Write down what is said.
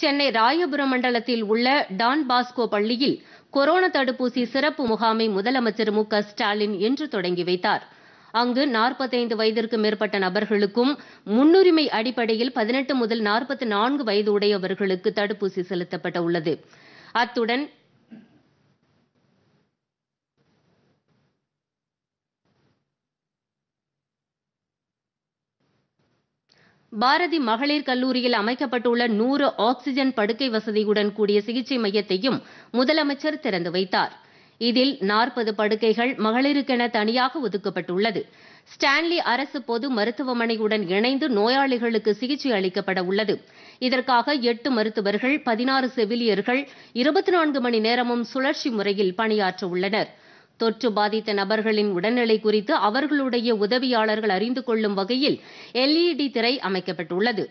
சென்னை ராயபுரம் மண்டலத்தில் உள்ள Don Bosco பள்ளியில் கொரோனா தடுப்பூசி சிறப்பு முகாமை முதலமைச்சர் மு க ஸ்டாலின் இன்று தொடங்கி வைத்தார் அங்கு நாற்பத்தைந்து வயதிற்கு மேற்பட்ட நபர்களுக்கும் முன்னுரிமை அடிப்படையில் பதினெட்டு முதல் நாற்பத்தி நான்கு வயது உடையவர்களுக்கு தடுப்பூசி செலுத்தப்பட உள்ளது அத்துடன் பாரதி மகளிர் கல்லூரியில் அமைக்கப்பட்டுள்ள நூறு ஆக்ஸிஜன் படுக்கை வசதியுடன் கூடிய சிகிச்சை மையத்தையும் முதலமைச்சர் திறந்து வைத்தார் இதில் நாற்பது படுக்கைகள் மகளிருக்கென தனியாக ஒதுக்கப்பட்டுள்ளது ஸ்டான்லி அரசு பொது மருத்துவமனையுடன் இணைந்து நோயாளிகளுக்கு சிகிச்சை அளிக்கப்பட உள்ளது இதற்காக எட்டு மருத்துவர்கள் பதினாறு செவிலியர்கள் இருபத்தி நான்கு மணி நேரமும் சுழற்சி முறையில் பணியாற்ற உள்ளனா் தொற்று பாதித்த நபர்களின் உடல்நிலை குறித்து அவர்களுடைய உதவியாளர்கள் அறிந்து கொள்ளும் வகையில் எல்இடி திரை அமைக்கப்பட்டுள்ளது